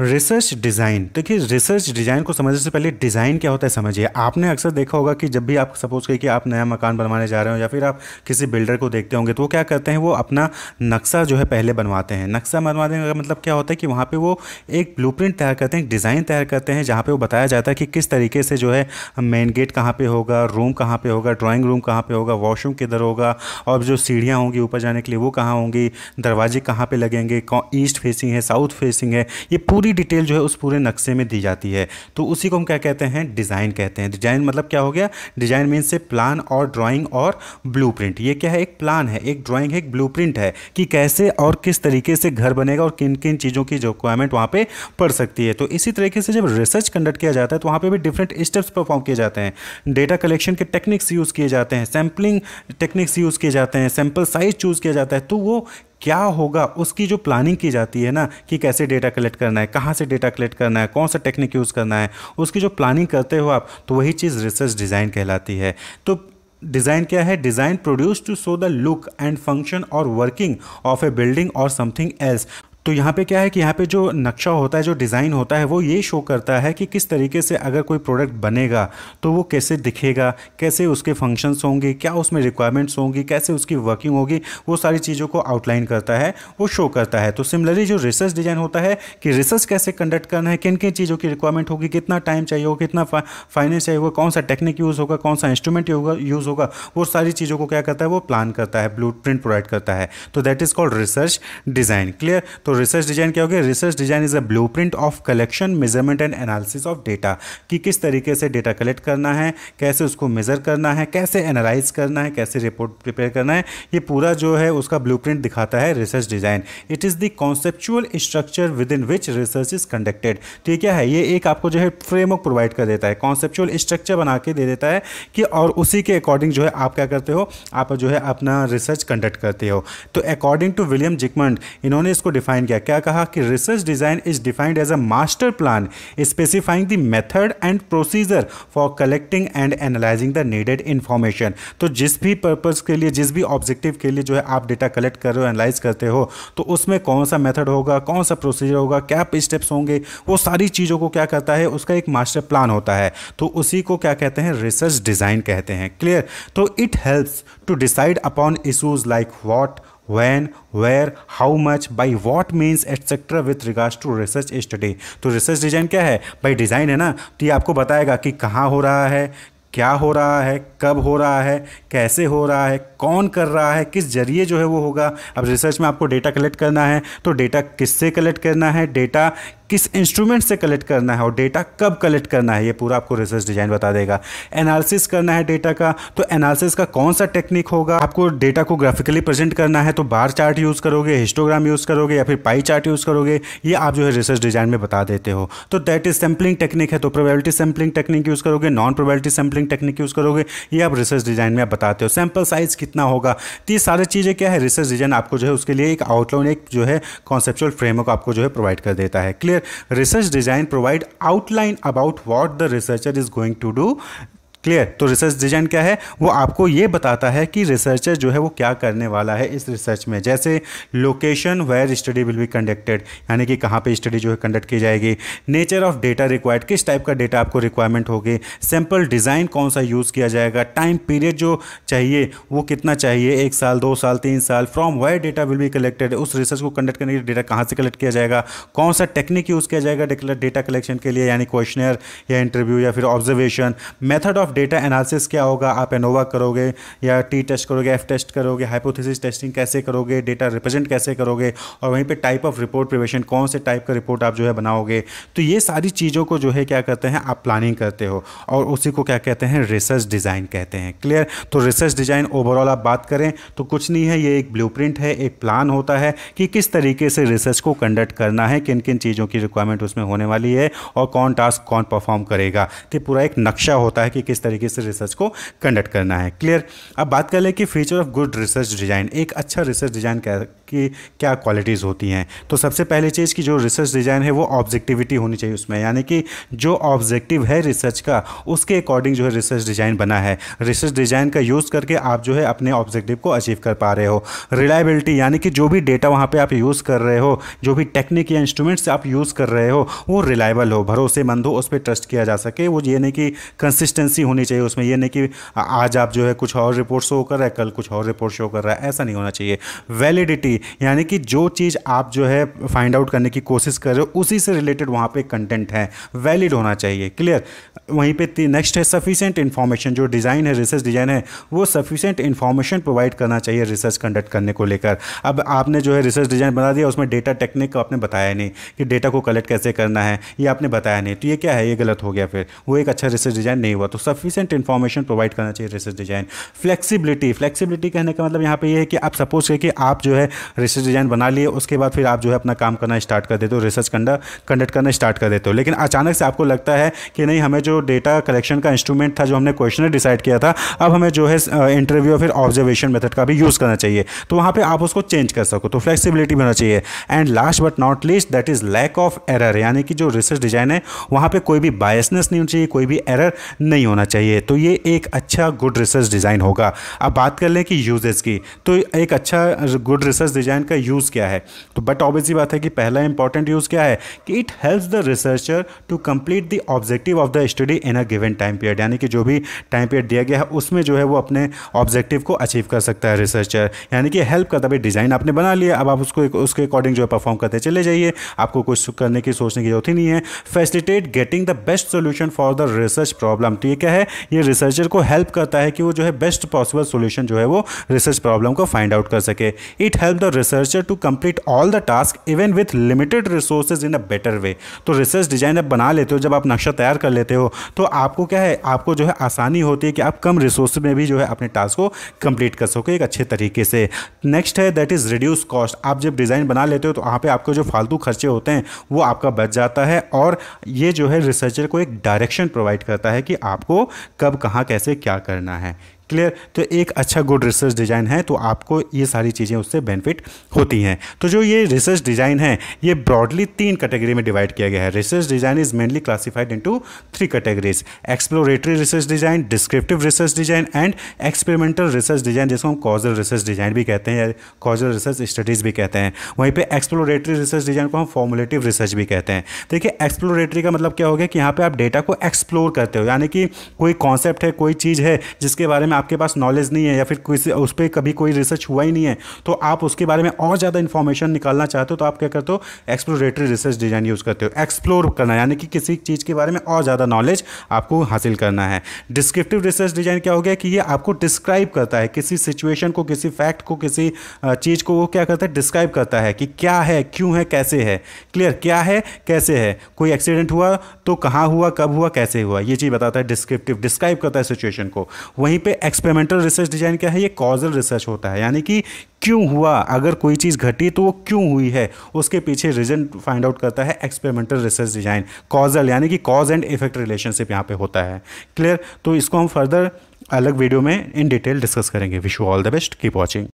research design देखिए research design को समझने से पहले डिज़ाइन क्या होता है समझिए आपने अक्सर देखा होगा कि जब भी आप सपोज करिए कि आप नया मकान बनवाने जा रहे हो या फिर आप किसी बिल्डर को देखते होंगे तो वो क्या करते हैं वो अपना नक्शा जो है पहले बनवाते हैं नक्शा बनवाने का मतलब क्या होता है कि वहाँ पर वो एक ब्लू तैयार करते हैं डिज़ाइन तैयार करते हैं जहाँ पर वो बताया जाता है कि किस तरीके से जो है मेन गेट कहाँ पर होगा रूम कहाँ पर होगा ड्राॅइंग रूम कहाँ पर होगा वॉशरूम किधर होगा और जो सीढ़ियाँ होंगी ऊपर जाने के लिए वो कहाँ होंगी दरवाजे कहाँ पर लगेंगे ईस्ट फेसिंग है साउथ फेसिंग है ये पूरी पूरी डिटेल जो है उस पूरे नक्शे में दी जाती है तो उसी को हम क्या कहते हैं डिज़ाइन कहते हैं डिज़ाइन मतलब क्या हो गया डिज़ाइन मीन से प्लान और ड्राइंग और ब्लू प्रिंट ये क्या है एक प्लान है एक ड्राइंग है एक ब्लू प्रिंट है कि कैसे और किस तरीके से घर बनेगा और किन किन चीज़ों की रिक्वायरमेंट वहाँ पर पड़ सकती है तो इसी तरीके से जब रिसर्च कंडक्ट किया जाता है तो वहाँ पर भी डिफरेंट स्टेप्स परफॉर्म किए जाते हैं डेटा कलेक्शन के टेक्निक्स यूज़ किए जाते हैं सैम्पलिंग टेक्निक्स यूज़ किए जाते हैं सैम्पल साइज चूज़ किया जाता है तो वो क्या होगा उसकी जो प्लानिंग की जाती है ना कि कैसे डेटा कलेक्ट करना है कहाँ से डेटा कलेक्ट करना है कौन सा टेक्निक यूज़ करना है उसकी जो प्लानिंग करते हो आप तो वही चीज़ रिसर्च डिज़ाइन कहलाती है तो डिज़ाइन क्या है design produce to show the look and function और वर्किंग ऑफ ए बिल्डिंग और समथिंग एल्स तो यहाँ पे क्या है कि यहाँ पे जो नक्शा होता है जो डिज़ाइन होता है वो ये शो करता है कि किस तरीके से अगर कोई प्रोडक्ट बनेगा तो वो कैसे दिखेगा कैसे उसके फंक्शंस होंगे क्या उसमें रिक्वायरमेंट्स होंगी कैसे उसकी वर्किंग होगी वो सारी चीज़ों को आउटलाइन करता है वो शो करता है तो सिमिलरली जो रिसर्च डिज़ाइन होता है कि रिसर्च कैसे कंडक्ट करना है किन किन चीज़ों की रिक्वायरमेंट होगी कितना टाइम चाहिए होगा कितना फाइनेंस चाहिए होगा कौन सा टेक्निक यूज़ होगा कौन सा इंस्ट्रूमेंट होगा यूज़ होगा वो सारी चीज़ों को क्या करता है वो प्लान करता है ब्लू प्रोवाइड करता है तो that is called research design clear तो रिसर्च डिजाइन क्या हो गया research design is a blueprint of collection measurement and analysis of data कि किस तरीके से डेटा कलेक्ट करना है कैसे उसको मेज़र करना है कैसे एनालाइज करना है कैसे रिपोर्ट प्रिपेयर करना है ये पूरा जो है उसका ब्लू दिखाता है research design it is the conceptual structure within which research is conducted तो ये क्या है ये एक आपको जो है फ्रेमवर्क प्रोवाइड कर देता है कॉन्सेप्चुअल स्ट्रक्चर बना के दे देता है कि और उसी के अकॉर्डिंग जो है आप क्या करते हो आप जो है अपना रिसर्च कंडक्ट करते हो तो अकॉर्डिंग टू विलियम जिकमंड इन्होंने इसको डिफाइन डिफाइन किया क्या कहा कि research design is defined as a master plan specifying the method and procedure for collecting and analyzing the needed information तो जिस भी पर्पज़ के लिए जिस भी ऑब्जेक्टिव के लिए जो है आप डेटा कलेक्ट कर रहे हो एनालाइज करते हो तो उसमें कौन सा मेथड होगा कौन सा प्रोसीजर होगा क्या स्टेप्स होंगे वो सारी चीज़ों को क्या करता है उसका एक मास्टर प्लान होता है तो उसी को क्या कहते हैं रिसर्च डिज़ाइन कहते हैं क्लियर तो it helps to decide upon issues like what when where how much by what means etc with regards to research study तो रिसर्च डिजाइन क्या है बाई डिजाइन है ना तो ये आपको बताएगा कि कहाँ हो रहा है क्या हो रहा है कब हो रहा है कैसे हो रहा है कौन कर रहा है किस जरिए जो है वो होगा अब रिसर्च में आपको डेटा कलेक्ट करना है तो डेटा किससे कलेक्ट करना है डेटा किस इंस्ट्रूमेंट से कलेक्ट करना है और डेटा कब कलेक्ट करना है ये पूरा आपको रिसर्च डिजाइन बता देगा एनालिसिस करना है डेटा का तो एनालिसिस का कौन सा टेक्निक होगा आपको डेटा को ग्राफिकली प्रेजेंट करना है तो बार चार्ट यूज़ करोगे हिस्टोग्राम यूज़ करोगे या फिर पाई चार्ट यूज़ करोगे ये आप जो है रिसर्च डिजाइन में बता देते हो तो दैट इज सैम्पलिंग टेक्निक है तो प्रोबेबिलिटी सैम्पलिंग टेक्निक यूज़ करोगे non probability sampling technique use करोगे ये आप रिसर्च डिजाइन में आप बताते हो सैंपल साइज कितना होगा तो ये सारी चीज़ें क्या है रिसर्च डिजाइन आपको जो है उसके लिए एक आउटलाइन एक जो है कॉन्सेप्चुअल फ्रेमवर्क आपको जो है प्रोवाइड कर देता है clear research design provide outline about what the researcher is going to do clear तो रिसर्च डिजाइन क्या है वो आपको ये बताता है कि रिसर्चर जो है वो क्या करने वाला है इस रिसर्च में जैसे location where study will be conducted यानी कि कहाँ पे स्टडी जो है कंडक्ट की जाएगी नेचर ऑफ डेटा रिक्वायर्ड किस टाइप का डेटा आपको रिक्वायरमेंट होगी सैम्पल डिज़ाइन कौन सा यूज़ किया जाएगा टाइम पीरियड जो चाहिए वो कितना चाहिए एक साल दो साल तीन साल from where data will be collected उस रिसर्च को कंडक्ट करने के लिए डेटा कहाँ से कलेक्ट किया जाएगा कौन सा टेक्निक यूज़ किया जाएगा डेटा कलेक्शन के लिए यानी क्वेश्चनर या इंटरव्यू या फिर observation method of data analysis क्या होगा आप एनोवा करोगे या टी टेस्ट करोगे एफ टेस्ट करोगे हाइपोथेसिस टेस्टिंग कैसे करोगे डेटा रिप्रेजेंट कैसे करोगे और वहीं पे टाइप ऑफ रिपोर्ट प्रिवेशन कौन से टाइप का रिपोर्ट आप जो है बनाओगे तो ये सारी चीज़ों को जो है क्या करते हैं आप प्लानिंग करते हो और उसी को क्या कहते हैं रिसर्च डिज़ाइन कहते हैं क्लियर तो रिसर्च डिज़ाइन ओवरऑल आप बात करें तो कुछ नहीं है ये एक ब्लू है एक प्लान होता है कि किस तरीके से रिसर्च को कंडक्ट करना है किन किन चीज़ों की रिक्वायरमेंट उसमें होने वाली है और कौन टास्क कौन परफॉर्म करेगा तो पूरा एक नक्शा होता है कि किस किस तरीके से रिसर्च को कंडक्ट करना है क्लियर अब बात कर लें कि feature of good research design एक अच्छा रिसर्च डिज़ाइन की क्या क्वालिटीज़ होती हैं तो सबसे पहली चीज़ की जो रिसर्च डिज़ाइन है वो ऑब्जेक्टिविटी होनी चाहिए उसमें यानी कि जो ऑब्जेक्टिव है रिसर्च का उसके अकॉर्डिंग जो है रिसर्च डिज़ाइन बना है रिसर्च डिज़ाइन का यूज़ करके आप जो है अपने ऑब्जेक्टिव को अचीव कर पा रहे हो रिलायबिलिटी यानी कि जो भी डेटा वहाँ पर आप यूज़ कर रहे हो जो भी टेक्निक या इंस्ट्रूमेंट्स आप यूज़ कर रहे हो वो रिलायबल हो भरोसेमंद हो उस पर ट्रस्ट किया जा सके वो ये नहीं कि कंसिस्टेंसी होनी चाहिए उसमें यह नहीं कि आज आप जो है कुछ और रिपोर्ट शो कर रहा है कल कुछ और रिपोर्ट शो कर रहा है ऐसा नहीं होना चाहिए वैलिडिटी यानी कि जो चीज़ आप जो है फाइंड आउट करने की कोशिश कर रहे हो उसी से रिलेटेड वहाँ पर कंटेंट है वैलिड होना चाहिए क्लियर वहीं पर नेक्स्ट है सफिशेंट इन्फॉर्मेशन जो डिज़ाइन है रिसर्च डिज़ाइन है वो सफिशेंट इन्फॉर्मेशन प्रोवाइड करना चाहिए रिसर्च कंडक्ट करने को लेकर अब आपने जो है रिसर्च डिज़ाइन बना दिया उसमें डेटा टेक्निक आपने बताया नहीं कि डेटा को कलेक्ट कैसे करना है ये आपने बताया नहीं तो ये क्या है ये गलत हो गया फिर वो एक अच्छा रिसर्च डिज़ाइन नहीं हुआ तो सब सफिशेंट इन्फॉर्मेशन प्रोवाइड करना चाहिए रिसर्च डिजाइन फ्लेक्सिबिलिटी फ्लेक्सिबिलिटी कहने का मतलब यहाँ पे ये है कि आप सपोज करें कि आप जो है रिसर्च डिजाइन बना लिए उसके बाद फिर आप जो है अपना काम करना स्टार्ट कर देते हो रिसर्च कंडक्ट करना स्टार्ट कर देते हो लेकिन अचानक से आपको लगता है कि नहीं हमें जो डेटा कलेक्शन का इंस्ट्रूमेंट था जो हमने क्वेश्चन डिसाइड किया था अब हमें जो है इंटरव्यू या फिर ऑब्जर्वेशन मेथड का भी यूज़ करना चाहिए तो वहाँ पर आप उसको चेंज कर सको तो फ्लेक्सिबिलिटी होना चाहिए and last but not least that is lack of error यानी कि जो रिसर्च डिजाइन है वहाँ पर कोई भी बायसनेस नहीं होनी चाहिए कोई भी एरर नहीं होना चाहिए तो ये एक अच्छा गुड रिसर्च डिज़ाइन होगा अब बात कर लें कि यूजेस की तो एक अच्छा गुड रिसर्च डिज़ाइन का यूज़ क्या है तो बट ऑब्वियसली बात है कि पहला इंपॉर्टेंट यूज़ क्या है कि it helps the researcher to complete the objective of the study in a given time period यानी कि जो भी टाइम पीरियड दिया गया है उसमें जो है वो अपने ऑब्जेक्टिव को अचीव कर सकता है रिसर्चर यानी कि हेल्प करता भाई डिज़ाइन आपने बना लिया अब आप उसको उसके अकॉर्डिंग जो है परफॉर्म करते चले जाइए आपको कुछ करने की सोचने की जरूरत ही नहीं है facilitate getting the best solution for the research problem तो ये क्या है है ये रिसर्चर को हेल्प करता है कि वो जो है बेस्ट पॉसिबल सोल्यूशन जो है वो रिसर्च प्रॉब्लम को फाइंड आउट कर सके it help the researcher to complete all the task even with limited resources in a better way तो रिसर्च डिजाइन आप बना लेते हो जब आप नक्शा तैयार कर लेते हो तो आपको क्या है आपको जो है आसानी होती है कि आप कम रिसोर्स में भी जो है अपने टास्क को कंप्लीट कर सको एक अच्छे तरीके से नेक्स्ट है दैट इज़ रिड्यूस कॉस्ट आप जब डिज़ाइन बना लेते हो तो वहां पे आपको जो फालतू खर्चे होते हैं वो आपका बच जाता है और ये जो है रिसर्चर को एक डायरेक्शन प्रोवाइड करता है कि आपको कब कहाँ कैसे क्या करना है क्लियर तो एक अच्छा गुड रिसर्च डिज़ाइन है तो आपको ये सारी चीज़ें उससे बेनिफिट होती हैं तो जो ये रिसर्च डिज़ाइन है ये ब्रॉडली तीन कैटेगरी में डिवाइड किया गया है research design is mainly classified into three categories exploratory research design descriptive research design and experimental research design जिसको हम कॉजल रिसर्च डिज़ाइन भी कहते हैं या कॉजल रिसर्च स्टडीज़ भी कहते हैं वहीं पर एक्सप्लोरेटरी रिसर्च डिज़ाइन को हम फॉर्मुलेटिव रिसर्च भी कहते हैं देखिए एक्सप्लोरेटरी का मतलब क्या हो गया कि यहाँ पर आप डेटा को एक्सप्लोर करते हो यानी कि कोई कॉन्सेप्ट है कोई चीज़ है जिसके बारे में आपके पास नॉलेज नहीं है या फिर किसी उस पर कभी कोई रिसर्च हुआ ही नहीं है तो आप उसके बारे में और ज़्यादा इन्फॉर्मेशन निकालना चाहते हो तो आप क्या करते हो एक्सप्लोरेटरी रिसर्च डिज़ाइन यूज़ करते हो एक्सप्लोर करना यानी कि किसी चीज़ के बारे में और ज़्यादा नॉलेज आपको हासिल करना है डिस्क्रिप्टिव रिसर्च डिज़ाइन क्या हो गया कि ये आपको डिस्क्राइब करता है किसी सिचुएशन को किसी फैक्ट को किसी चीज़ को वो क्या करता है डिस्क्राइब करता है कि क्या है क्यों है कैसे है क्लियर क्या है कैसे है कोई एक्सीडेंट हुआ तो कहाँ हुआ कब हुआ कैसे हुआ ये चीज़ बताता है डिस्क्रिप्टिव डिस्क्राइब करता है सिचुएशन को वहीं पर एक्सपेरिमेंटल रिसर्च डिजाइन क्या है ये कॉजल रिसर्च होता है यानी कि क्यों हुआ अगर कोई चीज़ घटी तो वो क्यों हुई है उसके पीछे रीजन फाइंड आउट करता है एक्सपेरिमेंटल रिसर्च डिजाइन कॉजल यानी कि कॉज एंड इफेक्ट रिलेशनशिप यहाँ पे होता है क्लियर तो इसको हम फर्दर अलग वीडियो में इन डिटेल डिस्कस करेंगे wish you all the best keep watching